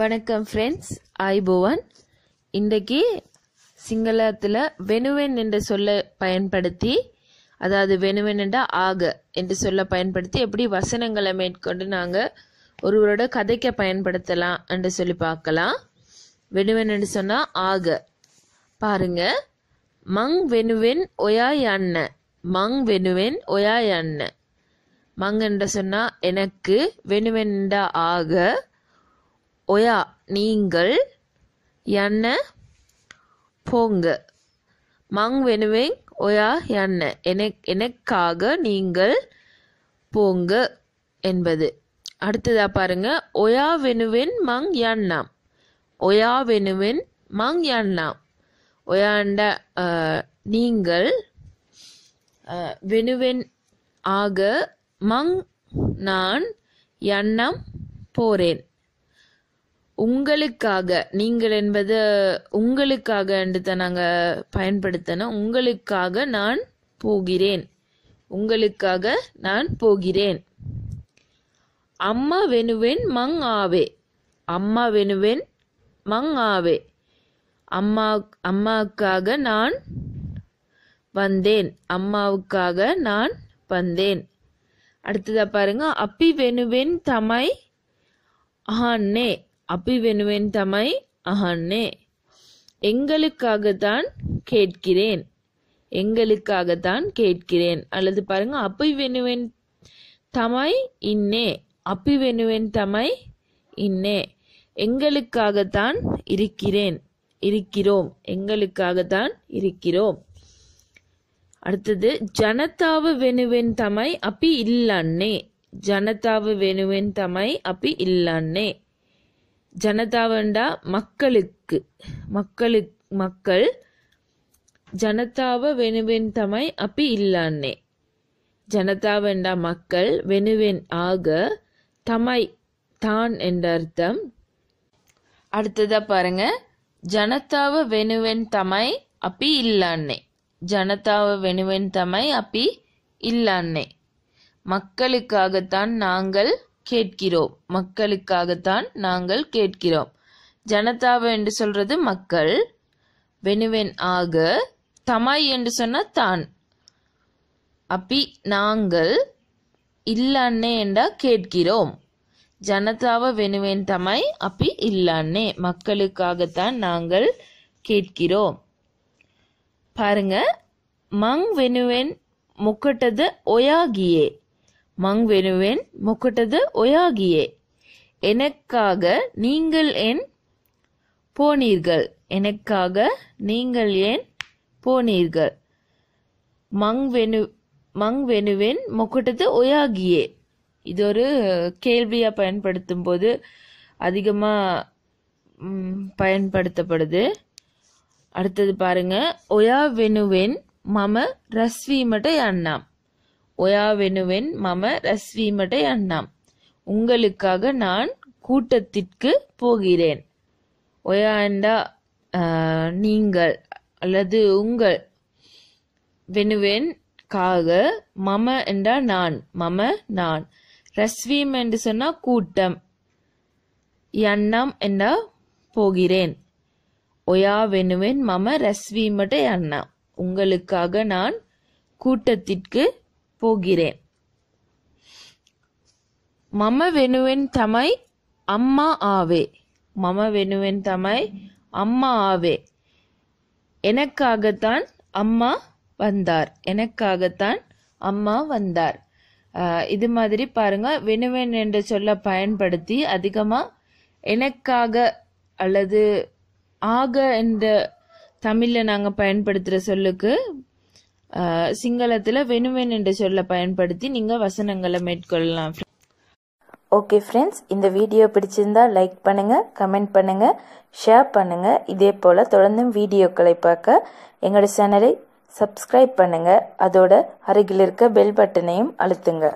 வணக்கம் ஃப்ரெண்ட்ஸ் புவன் இன்றைக்கி சிங்களத்தில் வெனுவென் என்ற சொல்லை பயன்படுத்தி அதாவது வெனுவென் என்ற ஆக என்று சொல்ல பயன்படுத்தி எப்படி வசனங்களை மேற்கொண்டு நாங்கள் ஒருவரோட கதைக்க பயன்படுத்தலாம் என்று சொல்லி பார்க்கலாம் வெனுவென் என்று சொன்னால் ஆக பாருங்க மங் வெனுவென் ஒயாய் அண்ணன் மங் வெனுவென் ஒயாய் அண்ணன் மங் என்று சொன்னால் எனக்கு வெனுவென்டா ஆக ஒயா நீங்கள் என்ன போங்க மங் வெனுவேங் ஒயா என்ன எனக்காக நீங்கள் போங்க என்பது அடுத்ததா பாருங்க ஒயா வெனுவென் மங் யான்னாம் ஒயா வெனுவென் மங் யான்னாம் ஒயாண்ட நீங்கள் வெனுவென் ஆக மங் நான் எண்ணம் போறேன் உங்களுக்காக நீங்கள் என்பது உங்களுக்காக தான் நாங்கள் பயன்படுத்தணும் உங்களுக்காக நான் போகிறேன் உங்களுக்காக நான் போகிறேன் அம்மா வெனுவேன் மங் ஆவே அம்மா வெனுவேன் மங் ஆவே அம்மா அம்மாவுக்காக நான் வந்தேன் அம்மாவுக்காக நான் வந்தேன் அடுத்ததா பாருங்க அப்பி வெனுவேன் தமை ஆன்னே அப்பி වෙනුවෙන් தமை අහන්නේ. எங்களுக்காகத்தான் கேட்கிறேன் எங்களுக்காகத்தான் கேட்கிறேன் அல்லது பாருங்க அப்பி வெனுவேன் தமாய் இன்னே அப்பி வெனுவேன் தமை இன்னே எங்களுக்காகத்தான் இருக்கிறேன் இருக்கிறோம் எங்களுக்காகத்தான் இருக்கிறோம் அடுத்தது ஜனதாவு வெனுவேன் தமை அப்பி இல்லன்னே ஜனதாவு வெனுவேன் தமை அப்பி இல்லன்னே ஜனதாவண்டா மக்களுக்கு மக்களு மக்கள் வெனுவென் தமை அப்பி ఇల్లాన్నే ஜனதாவண்டா மக்கள் வெனுவென் ஆக தமை தான் என்ற அர்த்தம் அடுத்ததா பாருங்க ஜனதாவ வெனுவென் தமை அப்பி இல்லான்னே ஜனதாவ வெனுவென் தமை அப்பி இல்லான்னே மக்களுக்காகத்தான் நாங்கள் கேட்கிறோம் மக்களுக்காகத்தான் நாங்கள் கேட்கிறோம் ஜனதாவை என்று சொல்றது மக்கள் வெனுவென் ஆக தமாய் என்று சொன்ன தான் அப்பி நாங்கள் இல்லன்னே என்றா கேட்கிறோம் ஜனதாவை வெனுவேன் தமாய் அப்பி இல்லன்னே மக்களுக்காகத்தான் நாங்கள் கேட்கிறோம் பாருங்க மங் வெனுவேன் முக்கட்டது ஒயாகியே மங் வெனுவேன் මොකටද ඔයා ගියේ எனக்காக நீங்கள் ஏன் போனீர்கள் எனக்காக நீங்கள் ஏன் போனீர்கள் மங் வெனு மங் வெனுவேன் மொக்கட்டது ஒயாகியே இது ஒரு கேள்வியாக பயன்படுத்தும் போது அதிகமாக பயன்படுத்தப்படுது அடுத்தது பாருங்க ஒயா வெனுவேன் மம ரஸ்வீமட்ட அண்ணாம் ஒயா மம ரஸ்வீமடை அண்ணாம் உங்களுக்காக நான் கூட்டத்திற்கு போகிறேன் ஒயா நீங்கள் அல்லது உங்கள் வெனுவென் காக மம என்றா நான் மம நான் ரஸ்வீம் என்று சொன்னா கூட்டம் அண்ணாம் என்றா போகிறேன் ஒயா வெனுவேன் மம ரஸ்வீமட்டை அண்ணா உங்களுக்காக நான் கூட்டத்திற்கு போகிறேன் மம வெனுவென் தமை அம்மா ஆவே மம வெனுவென் தமை அம்மா ஆவே எனக்காகத்தான் அம்மா வந்தார் எனக்காகத்தான் அம்மா வந்தார் இது மாதிரி பாருங்க வெனுவென் என்ற சொல்ல பயன்படுத்தி அதிகமாக எனக்காக அல்லது ஆக என்ற தமிழில் நாங்கள் பயன்படுத்துகிற சொல்லுக்கு சிங்களத்தில் வேணுமேன் என்ற சொல்ல பயன்படுத்தி நீங்கள் வசனங்களை மேற்கொள்ளலாம் ஓகே ஃப்ரெண்ட்ஸ் இந்த வீடியோ பிடிச்சிருந்தா லைக் பண்ணுங்கள் கமெண்ட் பண்ணுங்கள் ஷேர் பண்ணுங்கள் இதே போல் தொடர்ந்தும் வீடியோக்களை பார்க்க எங்களோட சேனலை சப்ஸ்கிரைப் பண்ணுங்கள் அதோட அருகில் இருக்க பெல் பட்டனையும் அழுத்துங்க